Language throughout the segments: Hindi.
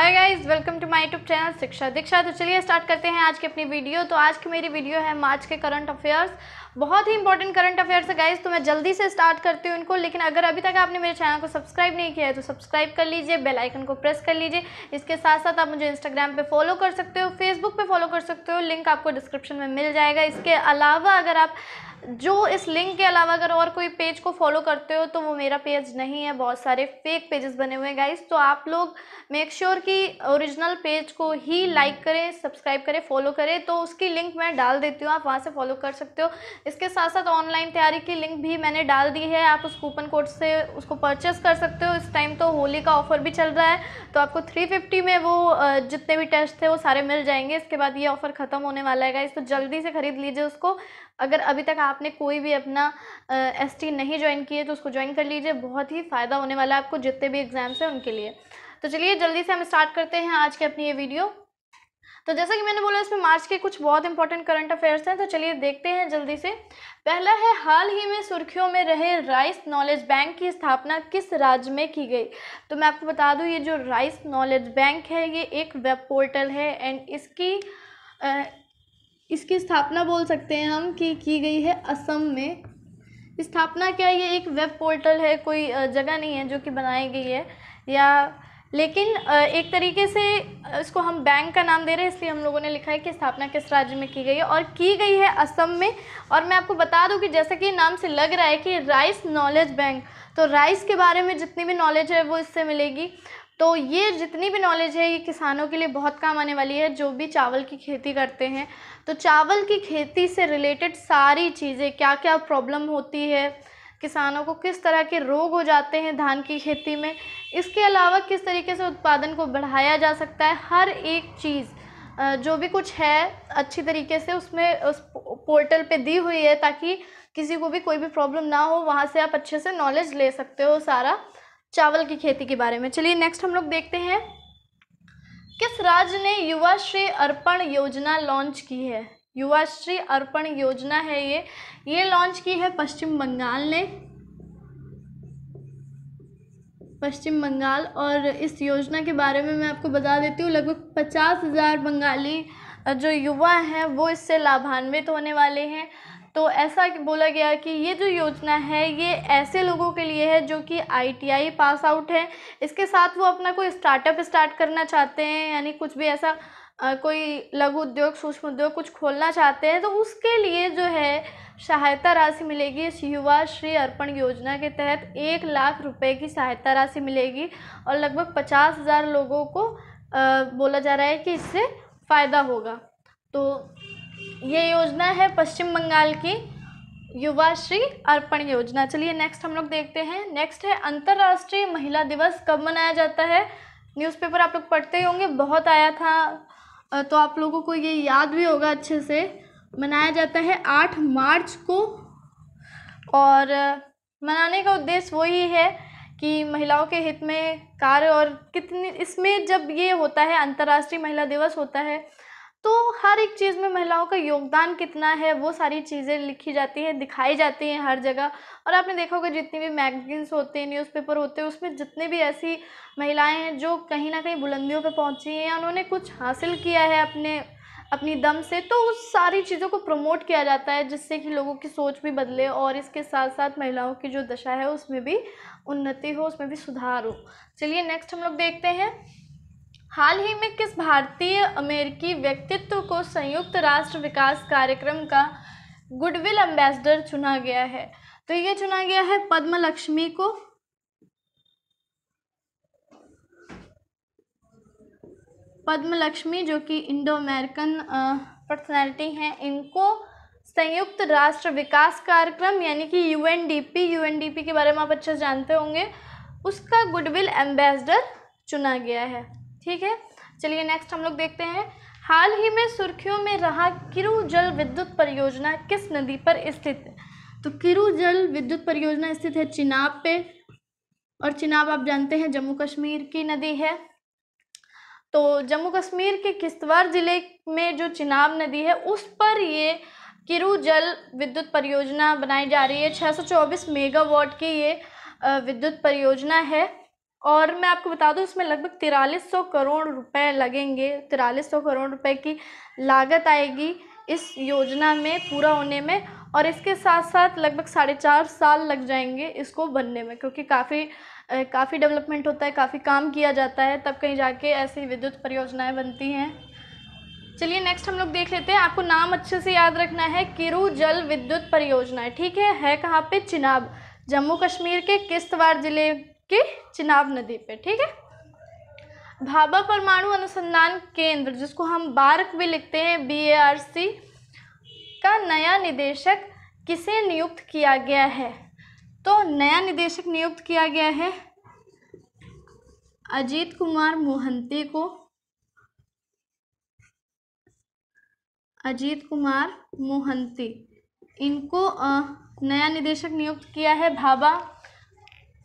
hi guys welcome to my YouTube channel Shiksha Diksha तो चलिए स्टार्ट करते हैं आज की अपनी वीडियो तो आज की मेरी वीडियो है मार्च के करंट अफेयर्स बहुत ही इंपॉर्टेंट करंट अफेयर्स है गाइस तो मैं जल्दी से स्टार्ट करती हूँ इनको लेकिन अगर अभी तक आपने मेरे चैनल को सब्सक्राइब नहीं किया है तो सब्सक्राइब कर लीजिए बेल आइकन को प्रेस कर लीजिए इसके साथ साथ आप मुझे इंस्टाग्राम पर फॉलो कर सकते हो फेसबुक पर फॉलो कर सकते हो लिंक आपको डिस्क्रिप्शन में मिल जाएगा इसके अलावा अगर आप जो इस लिंक के अलावा अगर और कोई पेज को फॉलो करते हो तो वो मेरा पेज नहीं है बहुत सारे फेक पेजेस बने हुए हैं गाइस तो आप लोग मेक श्योर sure कि ओरिजिनल पेज को ही लाइक करें सब्सक्राइब करें फॉलो करें तो उसकी लिंक मैं डाल देती हूँ आप वहाँ से फॉलो कर सकते हो इसके साथ साथ ऑनलाइन तैयारी की लिंक भी मैंने डाल दी है आप उस कूपन कोड से उसको परचेस कर सकते हो इस टाइम तो होली का ऑफर भी चल रहा है तो आपको थ्री में वो जितने भी टेस्ट थे वो सारे मिल जाएंगे इसके बाद ये ऑफर ख़त्म होने वाला है गाइज़ तो जल्दी से ख़रीद लीजिए उसको अगर अभी तक आपने कोई भी अपना एस टी नहीं ज्वाइन किए तो उसको ज्वाइन कर लीजिए बहुत ही फ़ायदा होने वाला है आपको जितने भी एग्ज़ाम्स हैं उनके लिए तो चलिए जल्दी से हम स्टार्ट करते हैं आज की अपनी ये वीडियो तो जैसा कि मैंने बोला इसमें मार्च के कुछ बहुत इंपॉर्टेंट करंट अफेयर्स हैं तो चलिए देखते हैं जल्दी से पहला है हाल ही में सुर्खियों में रहे राइस नॉलेज बैंक की स्थापना किस राज्य में की गई तो मैं आपको बता दूं ये जो राइस नॉलेज बैंक है ये एक वेब पोर्टल है एंड इसकी इसकी स्थापना बोल सकते हैं हम कि की गई है असम में स्थापना क्या ये एक वेब पोर्टल है कोई जगह नहीं है जो कि बनाई गई है या लेकिन एक तरीके से इसको हम बैंक का नाम दे रहे हैं इसलिए हम लोगों ने लिखा है कि स्थापना किस राज्य में की गई है और की गई है असम में और मैं आपको बता दूं कि जैसा कि नाम से लग रहा है कि राइस नॉलेज बैंक तो राइस के बारे में जितनी भी नॉलेज है वो इससे मिलेगी तो ये जितनी भी नॉलेज है ये किसानों के लिए बहुत काम आने वाली है जो भी चावल की खेती करते हैं तो चावल की खेती से रिलेटेड सारी चीज़ें क्या क्या प्रॉब्लम होती है किसानों को किस तरह के रोग हो जाते हैं धान की खेती में इसके अलावा किस तरीके से उत्पादन को बढ़ाया जा सकता है हर एक चीज़ जो भी कुछ है अच्छी तरीके से उसमें उस पोर्टल पे दी हुई है ताकि किसी को भी कोई भी प्रॉब्लम ना हो वहाँ से आप अच्छे से नॉलेज ले सकते हो सारा चावल की खेती के बारे में चलिए नेक्स्ट हम लोग देखते हैं किस राज्य ने युवा श्री अर्पण योजना लॉन्च की है युवा श्री अर्पण योजना है ये ये लॉन्च की है पश्चिम बंगाल ने पश्चिम बंगाल और इस योजना के बारे में मैं आपको बता देती हूँ लगभग पचास हज़ार बंगाली जो युवा हैं वो इससे लाभान्वित होने वाले हैं तो ऐसा बोला गया कि ये जो योजना है ये ऐसे लोगों के लिए है जो कि आईटीआई पास आउट है इसके साथ वो अपना कोई स्टार्टअप स्टार्ट करना चाहते हैं यानी कुछ भी ऐसा कोई लघु उद्योग सूक्ष्म उद्योग कुछ खोलना चाहते हैं तो उसके लिए जो है सहायता राशि मिलेगी इस युवा श्री अर्पण योजना के तहत एक लाख रुपये की सहायता राशि मिलेगी और लगभग पचास हज़ार लोगों को आ, बोला जा रहा है कि इससे फ़ायदा होगा तो ये योजना है पश्चिम बंगाल की युवा श्री अर्पण योजना चलिए नेक्स्ट हम लोग देखते हैं नेक्स्ट है अंतर्राष्ट्रीय महिला दिवस कब मनाया जाता है न्यूज़पेपर आप लोग पढ़ते ही होंगे बहुत आया था तो आप लोगों को ये याद भी होगा अच्छे से मनाया जाता है आठ मार्च को और मनाने का उद्देश्य वही है कि महिलाओं के हित में कार्य और कितनी इसमें जब ये होता है अंतर्राष्ट्रीय महिला दिवस होता है तो हर एक चीज़ में महिलाओं का योगदान कितना है वो सारी चीज़ें लिखी जाती हैं दिखाई जाती हैं हर जगह और आपने देखा होगा जितनी भी मैगजीन्स होते हैं न्यूज़पेपर होते हैं उसमें जितने भी ऐसी महिलाएं हैं जो कहीं ना कहीं बुलंदियों पे पहुंची हैं या उन्होंने कुछ हासिल किया है अपने अपनी दम से तो उस सारी चीज़ों को प्रमोट किया जाता है जिससे कि लोगों की सोच भी बदले और इसके साथ साथ महिलाओं की जो दशा है उसमें भी उन्नति हो उसमें भी सुधार हो चलिए नेक्स्ट हम लोग देखते हैं हाल ही में किस भारतीय अमेरिकी व्यक्तित्व को संयुक्त राष्ट्र विकास कार्यक्रम का गुडविल एम्बेसडर चुना गया है तो ये चुना गया है पद्म लक्ष्मी को पद्म लक्ष्मी जो कि इंडो अमेरिकन पर्सनैलिटी हैं इनको संयुक्त राष्ट्र विकास कार्यक्रम यानी कि यूएनडीपी यूएनडीपी के बारे में आप अच्छे जानते होंगे उसका गुडविल एम्बेसडर चुना गया है ठीक है चलिए नेक्स्ट हम लोग देखते हैं हाल ही में सुर्खियों में रहा किरु जल विद्युत परियोजना किस नदी पर स्थित है तो किरु जल विद्युत परियोजना स्थित है चिनाब पे और चिनाब आप जानते हैं जम्मू कश्मीर की नदी है तो जम्मू कश्मीर के किश्तवाड़ ज़िले में जो चिनाब नदी है उस पर ये किरु जल विद्युत परियोजना बनाई जा रही है छः मेगावाट की ये विद्युत परियोजना है और मैं आपको बता दूं इसमें लगभग तिरालीस सौ करोड़ रुपए लगेंगे तिरालीस सौ करोड़ रुपए की लागत आएगी इस योजना में पूरा होने में और इसके साथ साथ लगभग साढ़े चार साल लग जाएंगे इसको बनने में क्योंकि काफ़ी काफ़ी डेवलपमेंट होता है काफ़ी काम किया जाता है तब कहीं जाके ऐसी विद्युत परियोजनाएँ बनती हैं चलिए नेक्स्ट हम लोग देख लेते हैं आपको नाम अच्छे से याद रखना है किरु जल विद्युत परियोजना ठीक है है कहाँ पे चिनाब जम्मू कश्मीर के किश्तवाड़ ज़िले के चिनाब नदी पे ठीक है भाभा परमाणु अनुसंधान केंद्र जिसको हम बार्क भी लिखते हैं बी ए आर सी का नया निदेशक किसे नियुक्त किया गया है तो नया निदेशक नियुक्त किया गया है अजीत कुमार मोहंती को अजीत कुमार मोहंती इनको नया निदेशक नियुक्त किया है भाभा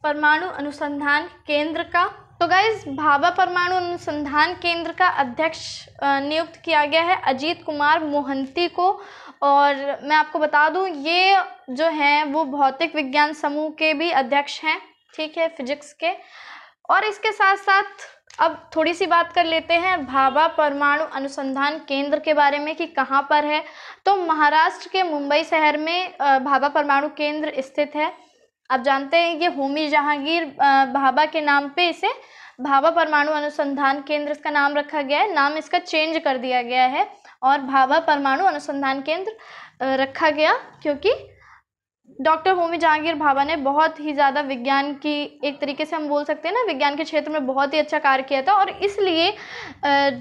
परमाणु अनुसंधान केंद्र का तो गाइज भाभा परमाणु अनुसंधान केंद्र का अध्यक्ष नियुक्त किया गया है अजीत कुमार मोहंती को और मैं आपको बता दूं ये जो हैं वो भौतिक विज्ञान समूह के भी अध्यक्ष हैं ठीक है फिजिक्स के और इसके साथ साथ अब थोड़ी सी बात कर लेते हैं भाभा परमाणु अनुसंधान केंद्र के बारे में कि कहाँ पर है तो महाराष्ट्र के मुंबई शहर में भाभा परमाणु केंद्र स्थित है आप जानते हैं ये होमी जहांगीर भाभा के नाम पे इसे भाभा परमाणु अनुसंधान केंद्र इसका नाम रखा गया है नाम इसका चेंज कर दिया गया है और भाभा परमाणु अनुसंधान केंद्र रखा गया क्योंकि डॉक्टर होमी जहांगीर भाभा ने बहुत ही ज़्यादा विज्ञान की एक तरीके से हम बोल सकते हैं ना विज्ञान के क्षेत्र में बहुत ही अच्छा कार्य किया था और इसलिए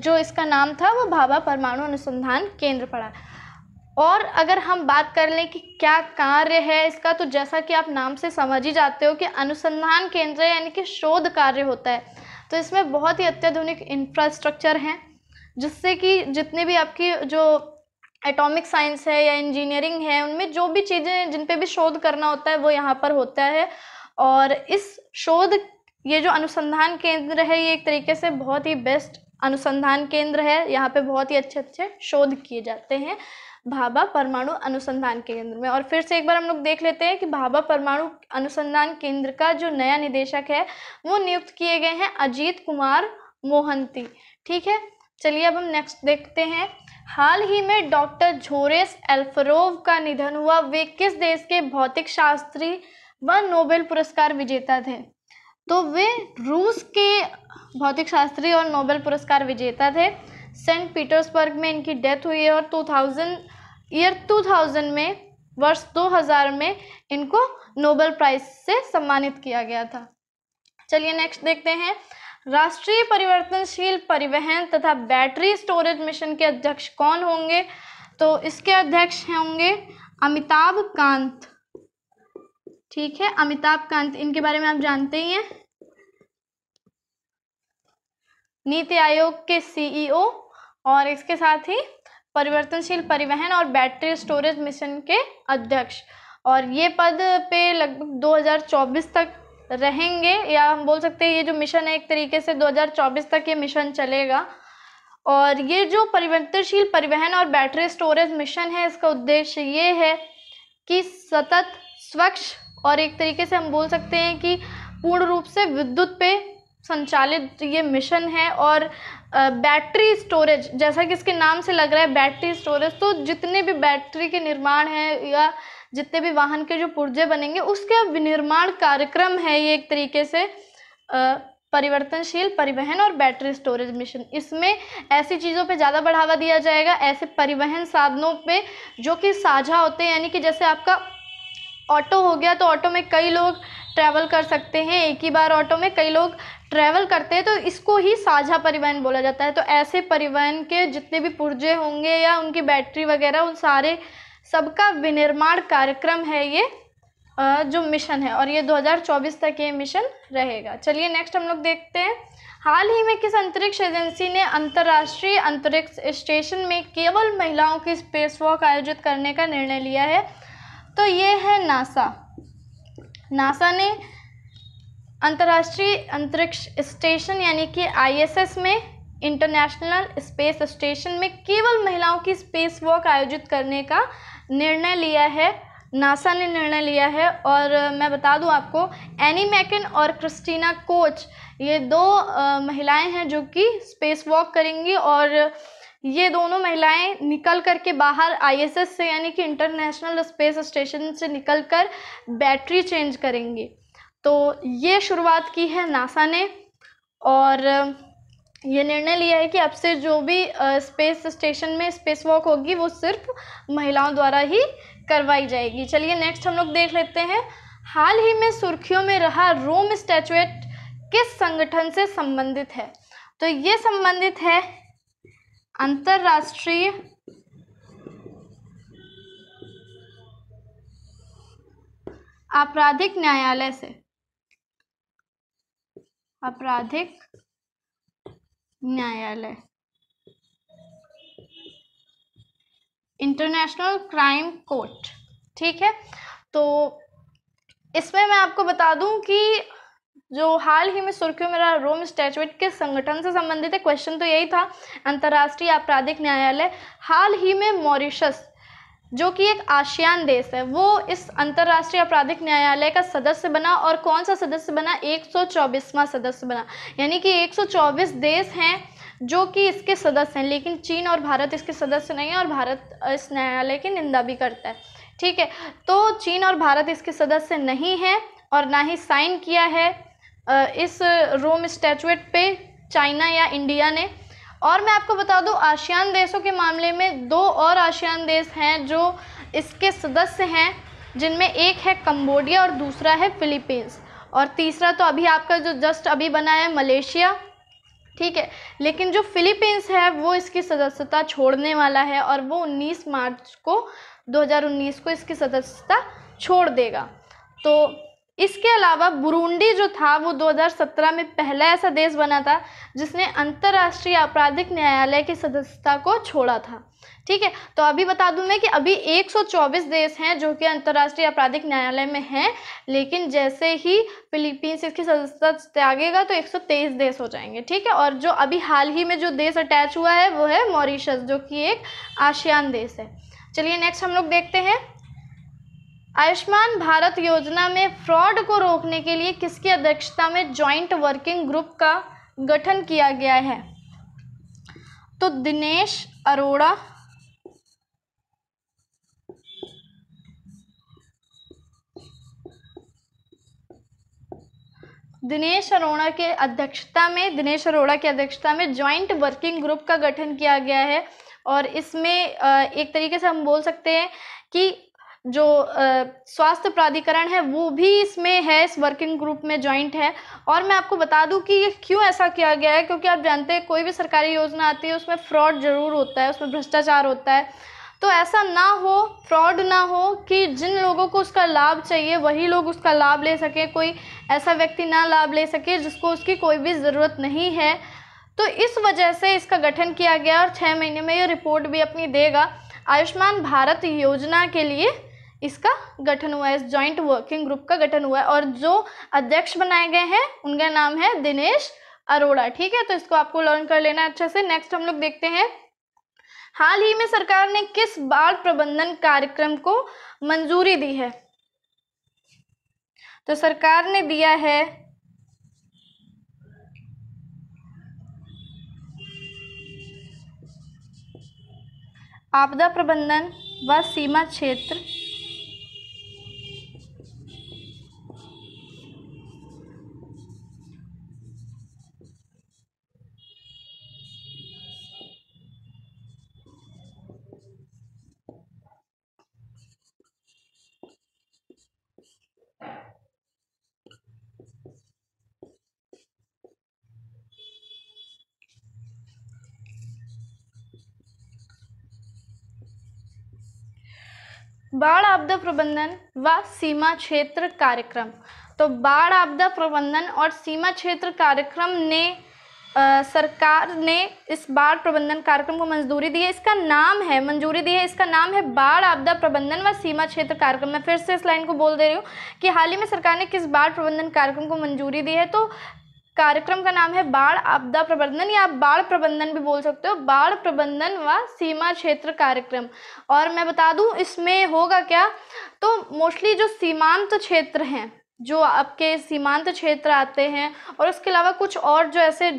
जो इसका नाम था वो भाभा परमाणु अनुसंधान केंद्र पड़ा और अगर हम बात कर लें कि क्या कार्य है इसका तो जैसा कि आप नाम से समझ ही जाते हो कि अनुसंधान केंद्र यानी कि शोध कार्य होता है तो इसमें बहुत ही अत्याधुनिक इंफ्रास्ट्रक्चर हैं जिससे कि जितने भी आपकी जो एटॉमिक साइंस है या इंजीनियरिंग है उनमें जो भी चीज़ें जिन पे भी शोध करना होता है वो यहाँ पर होता है और इस शोध ये जो अनुसंधान केंद्र है ये एक तरीके से बहुत ही बेस्ट अनुसंधान केंद्र है यहाँ पे बहुत ही अच्छे अच्छे शोध किए जाते हैं भाभा परमाणु अनुसंधान केंद्र में और फिर से एक बार हम लोग देख लेते हैं कि भाभा परमाणु अनुसंधान केंद्र का जो नया निदेशक है वो नियुक्त किए गए हैं अजीत कुमार मोहंती ठीक है चलिए अब हम नेक्स्ट देखते हैं हाल ही में डॉक्टर झोरेस एल्फरोव का निधन हुआ वे किस देश के भौतिक शास्त्री व नोबेल पुरस्कार विजेता थे तो वे रूस के भौतिक शास्त्री और नोबेल पुरस्कार विजेता थे सेंट पीटर्सबर्ग में इनकी डेथ हुई है और ईयर 2000 में वर्ष 2000 में इनको नोबेल प्राइज से सम्मानित किया गया था चलिए नेक्स्ट देखते हैं राष्ट्रीय परिवर्तनशील परिवहन तथा बैटरी स्टोरेज मिशन के अध्यक्ष कौन होंगे तो इसके अध्यक्ष होंगे अमिताभ कांत ठीक है अमिताभ कांत इनके बारे में आप जानते ही हैं नीति आयोग के सीईओ e और इसके साथ ही परिवर्तनशील परिवहन और बैटरी स्टोरेज मिशन के अध्यक्ष और ये पद पे लगभग 2024 तक रहेंगे या हम बोल सकते हैं ये जो मिशन है एक तरीके से 2024 तक ये मिशन चलेगा और ये जो परिवर्तनशील परिवहन और बैटरी स्टोरेज मिशन है इसका उद्देश्य ये है कि सतत स्वच्छ और एक तरीके से हम बोल सकते हैं कि पूर्ण रूप से विद्युत पे संचालित ये मिशन है और बैटरी स्टोरेज जैसा कि इसके नाम से लग रहा है बैटरी स्टोरेज तो जितने भी बैटरी के निर्माण है या जितने भी वाहन के जो पुर्जे बनेंगे उसके विनिर्माण कार्यक्रम है ये एक तरीके से परिवर्तनशील परिवहन और बैटरी स्टोरेज मिशन इसमें ऐसी चीज़ों पे ज़्यादा बढ़ावा दिया जाएगा ऐसे परिवहन साधनों पे जो कि साझा होते हैं यानी कि जैसे आपका ऑटो हो गया तो ऑटो में कई लोग ट्रैवल कर सकते हैं एक ही बार ऑटो में कई लोग ट्रैवल करते हैं तो इसको ही साझा परिवहन बोला जाता है तो ऐसे परिवहन के जितने भी पुर्जे होंगे या उनकी बैटरी वगैरह उन सारे सबका विनिर्माण कार्यक्रम है ये जो मिशन है और ये 2024 तक ये मिशन रहेगा चलिए नेक्स्ट हम लोग देखते हैं हाल ही में किस अंतरिक्ष एजेंसी ने अंतर्राष्ट्रीय अंतरिक्ष स्टेशन में केवल महिलाओं की स्पेस वॉक आयोजित करने का निर्णय लिया है तो ये है नासा नासा ने अंतर्राष्ट्रीय अंतरिक्ष स्टेशन यानी कि आईएसएस में इंटरनेशनल स्पेस स्टेशन में केवल महिलाओं की स्पेस वॉक आयोजित करने का निर्णय लिया है नासा ने निर्णय लिया है और मैं बता दूं आपको एनी मैकन और क्रिस्टीना कोच ये दो महिलाएं हैं जो कि स्पेस वॉक करेंगी और ये दोनों महिलाएं निकल कर के बाहर आईएसएस से यानी कि इंटरनेशनल स्पेस स्टेशन से निकल कर बैटरी चेंज करेंगी तो ये शुरुआत की है नासा ने और ये निर्णय लिया है कि अब से जो भी स्पेस स्टेशन में स्पेस वॉक होगी वो सिर्फ महिलाओं द्वारा ही करवाई जाएगी चलिए नेक्स्ट हम लोग देख लेते हैं हाल ही में सुर्खियों में रहा रोम स्टैचुएट किस संगठन से संबंधित है तो ये संबंधित है अंतर्राष्ट्रीय आपराधिक न्यायालय से आपराधिक न्यायालय इंटरनेशनल क्राइम कोर्ट ठीक है तो इसमें मैं आपको बता दूं कि जो हाल ही में सुर्खियों में रहा रोम स्टैचुएट के संगठन से संबंधित है क्वेश्चन तो यही था अंतर्राष्ट्रीय आपराधिक न्यायालय हाल ही में मॉरिशस जो कि एक आशियान देश है वो इस अंतर्राष्ट्रीय आपराधिक न्यायालय का सदस्य बना और कौन सा सदस्य बना एक सदस्य बना यानी कि 124 देश हैं जो कि इसके सदस्य हैं लेकिन चीन और भारत इसके सदस्य नहीं है और भारत इस न्यायालय की निंदा भी करता है ठीक है तो चीन और भारत इसके सदस्य नहीं हैं और ना ही साइन किया है इस रोम स्टैचुएट पे चाइना या इंडिया ने और मैं आपको बता दूं आशियान देशों के मामले में दो और आशियान देश हैं जो इसके सदस्य हैं जिनमें एक है कम्बोडिया और दूसरा है फिलीपींस और तीसरा तो अभी आपका जो जस्ट अभी बना है मलेशिया ठीक है लेकिन जो फिलीपींस है वो इसकी सदस्यता छोड़ने वाला है और वो 19 मार्च को 2019 को इसकी सदस्यता छोड़ देगा तो इसके अलावा बुरुंडी जो था वो 2017 में पहला ऐसा देश बना था जिसने अंतर्राष्ट्रीय आपराधिक न्यायालय की सदस्यता को छोड़ा था ठीक है तो अभी बता दूं मैं कि अभी 124 देश हैं जो कि अंतर्राष्ट्रीय आपराधिक न्यायालय में हैं लेकिन जैसे ही फिलीपींस इसकी सदस्यता त्यागेगा तो 123 देश हो जाएंगे ठीक है और जो अभी हाल ही में जो देश अटैच हुआ है वो है मॉरिशस जो कि एक आशियान देश है चलिए नेक्स्ट हम लोग देखते हैं आयुष्मान भारत योजना में फ्रॉड को रोकने के लिए किसकी अध्यक्षता में ज्वाइंट वर्किंग ग्रुप का गठन किया गया है तो दिनेश अरोड़ा दिनेश अरोड़ा के अध्यक्षता में दिनेश अरोड़ा की अध्यक्षता में ज्वाइंट वर्किंग ग्रुप का गठन किया गया है और इसमें एक तरीके से हम बोल सकते हैं कि जो स्वास्थ्य प्राधिकरण है वो भी इसमें है इस वर्किंग ग्रुप में ज्वाइंट है और मैं आपको बता दूं कि ये क्यों ऐसा किया गया है क्योंकि आप जानते हैं कोई भी सरकारी योजना आती है उसमें फ्रॉड जरूर होता है उसमें भ्रष्टाचार होता है तो ऐसा ना हो फ्रॉड ना हो कि जिन लोगों को उसका लाभ चाहिए वही लोग उसका लाभ ले सकें कोई ऐसा व्यक्ति ना लाभ ले सके जिसको उसकी कोई भी ज़रूरत नहीं है तो इस वजह से इसका गठन किया गया और छः महीने में ये रिपोर्ट भी अपनी देगा आयुष्मान भारत योजना के लिए इसका गठन हुआ है इस ज्वाइंट वर्किंग ग्रुप का गठन हुआ है और जो अध्यक्ष बनाए गए हैं उनका नाम है दिनेश अरोड़ा ठीक है तो इसको आपको लर्न कर लेना अच्छे से नेक्स्ट हम लोग देखते हैं हाल ही में सरकार ने किस बाढ़ प्रबंधन कार्यक्रम को मंजूरी दी है तो सरकार ने दिया है आपदा प्रबंधन व सीमा क्षेत्र बाढ़ आपदा प्रबंधन व सीमा क्षेत्र कार्यक्रम तो बाढ़ आपदा प्रबंधन और सीमा क्षेत्र कार्यक्रम ने आ, सरकार ने इस बाढ़ प्रबंधन कार्यक्रम को मंजूरी दी है इसका नाम है मंजूरी दी है इसका नाम है बाढ़ आपदा प्रबंधन व सीमा क्षेत्र कार्यक्रम मैं फिर से इस लाइन को बोल दे रही हूँ कि हाल ही में सरकार ने किस बाढ़ प्रबंधन कार्यक्रम को मंजूरी दी है तो कार्यक्रम का नाम है बाढ़ आपदा प्रबंधन या आप बाढ़ प्रबंधन भी बोल सकते हो बाढ़ प्रबंधन व सीमा क्षेत्र कार्यक्रम और मैं बता दूं इसमें होगा क्या तो मोस्टली जो सीमांत क्षेत्र हैं जो आपके सीमांत क्षेत्र आते हैं और उसके अलावा कुछ और जो ऐसे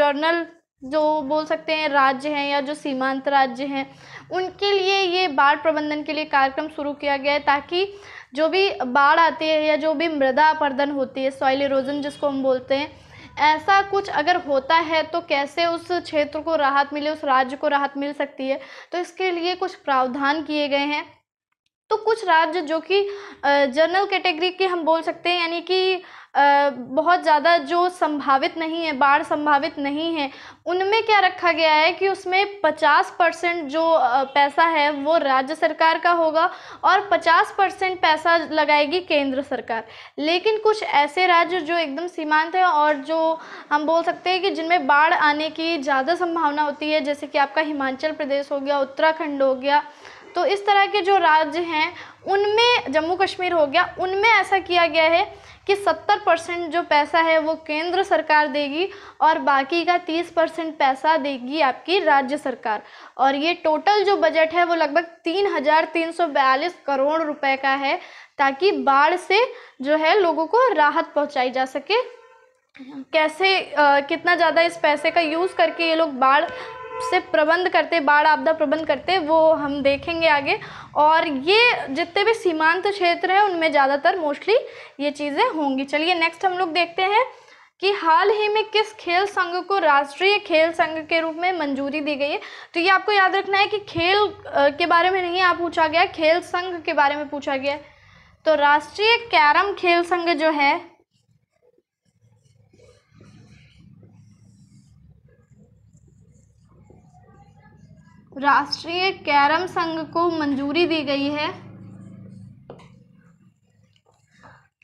जर्नल जो बोल सकते हैं राज्य हैं या जो सीमांत राज्य हैं उनके लिए ये बाढ़ प्रबंधन के लिए कार्यक्रम शुरू किया गया है ताकि जो भी बाढ़ आती है या जो भी मृदा अपर्दन होती है सॉइल इरोजन जिसको हम बोलते हैं ऐसा कुछ अगर होता है तो कैसे उस क्षेत्र को राहत मिले उस राज्य को राहत मिल सकती है तो इसके लिए कुछ प्रावधान किए गए हैं तो कुछ राज्य जो कि जनरल कैटेगरी के हम बोल सकते हैं यानी कि बहुत ज़्यादा जो संभावित नहीं है बाढ़ संभावित नहीं है उनमें क्या रखा गया है कि उसमें 50 परसेंट जो पैसा है वो राज्य सरकार का होगा और 50 परसेंट पैसा लगाएगी केंद्र सरकार लेकिन कुछ ऐसे राज्य जो एकदम सीमांत हैं और जो हम बोल सकते हैं कि जिनमें बाढ़ आने की ज़्यादा संभावना होती है जैसे कि आपका हिमाचल प्रदेश हो गया उत्तराखंड हो गया तो इस तरह के जो राज्य हैं उनमें जम्मू कश्मीर हो गया उनमें ऐसा किया गया है कि 70 परसेंट जो पैसा है वो केंद्र सरकार देगी और बाकी का 30 परसेंट पैसा देगी आपकी राज्य सरकार और ये टोटल जो बजट है वो लगभग 3,342 करोड़ रुपए का है ताकि बाढ़ से जो है लोगों को राहत पहुंचाई जा सके कैसे आ, कितना ज़्यादा इस पैसे का यूज़ करके ये लोग बाढ़ से प्रबंध करते बाढ़ आपदा प्रबंध करते वो हम देखेंगे आगे और ये जितने भी सीमांत क्षेत्र हैं उनमें ज़्यादातर मोस्टली ये चीज़ें होंगी चलिए नेक्स्ट हम लोग देखते हैं कि हाल ही में किस खेल संघ को राष्ट्रीय खेल संघ के रूप में मंजूरी दी गई है तो ये आपको याद रखना है कि खेल के बारे में नहीं आप पूछा गया खेल संघ के बारे में पूछा गया तो राष्ट्रीय कैरम खेल संघ जो है राष्ट्रीय कैरम संघ को मंजूरी दी गई है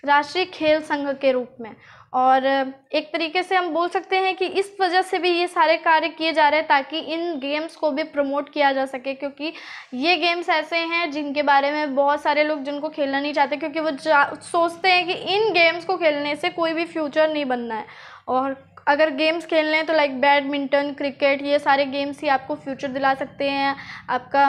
राष्ट्रीय खेल संघ के रूप में और एक तरीके से हम बोल सकते हैं कि इस वजह से भी ये सारे कार्य किए जा रहे हैं ताकि इन गेम्स को भी प्रमोट किया जा सके क्योंकि ये गेम्स ऐसे हैं जिनके बारे में बहुत सारे लोग जिनको खेलना नहीं चाहते क्योंकि वो सोचते हैं कि इन गेम्स को खेलने से कोई भी फ्यूचर नहीं बनना है और अगर गेम्स खेल हैं तो लाइक बैडमिंटन क्रिकेट ये सारे गेम्स ही आपको फ्यूचर दिला सकते हैं आपका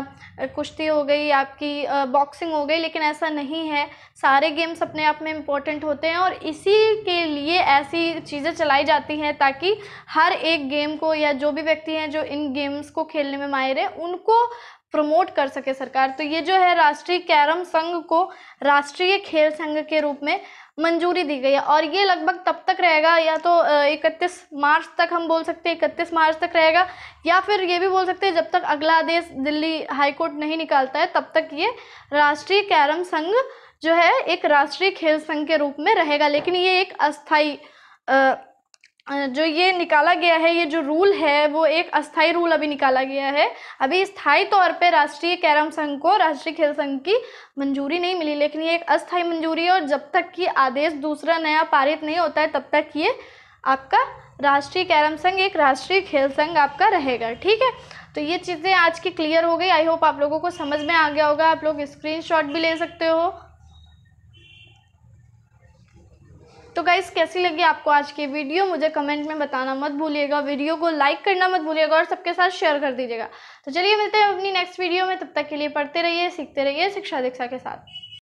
कुश्ती हो गई आपकी बॉक्सिंग हो गई लेकिन ऐसा नहीं है सारे गेम्स अपने आप में इम्पॉर्टेंट होते हैं और इसी के लिए ऐसी चीज़ें चलाई जाती हैं ताकि हर एक गेम को या जो भी व्यक्ति हैं जो इन गेम्स को खेलने में माहिर है उनको प्रमोट कर सके सरकार तो ये जो है राष्ट्रीय कैरम संघ को राष्ट्रीय खेल संघ के रूप में मंजूरी दी गई है और ये लगभग तब तक रहेगा या तो इकतीस मार्च तक हम बोल सकते हैं इकतीस मार्च तक रहेगा या फिर ये भी बोल सकते हैं जब तक अगला आदेश दिल्ली हाईकोर्ट नहीं निकालता है तब तक ये राष्ट्रीय कैरम संघ जो है एक राष्ट्रीय खेल संघ के रूप में रहेगा लेकिन ये एक अस्थाई जो ये निकाला गया है ये जो रूल है वो एक अस्थाई रूल अभी निकाला गया है अभी स्थायी तौर पे राष्ट्रीय कैरम संघ को राष्ट्रीय खेल संघ की मंजूरी नहीं मिली लेकिन ये एक अस्थाई मंजूरी है और जब तक कि आदेश दूसरा नया पारित नहीं होता है तब तक ये आपका राष्ट्रीय कैरम संघ एक राष्ट्रीय खेल संघ आपका रहेगा ठीक है तो ये चीज़ें आज की क्लियर हो गई आई होप आप लोगों को समझ में आ गया होगा आप लोग स्क्रीन भी ले सकते हो तो गाइस कैसी लगी आपको आज की वीडियो मुझे कमेंट में बताना मत भूलिएगा वीडियो को लाइक करना मत भूलिएगा और सबके साथ शेयर कर दीजिएगा तो चलिए मिलते हैं अपनी नेक्स्ट वीडियो में तब तक के लिए पढ़ते रहिए सीखते रहिए शिक्षा दीक्षा के साथ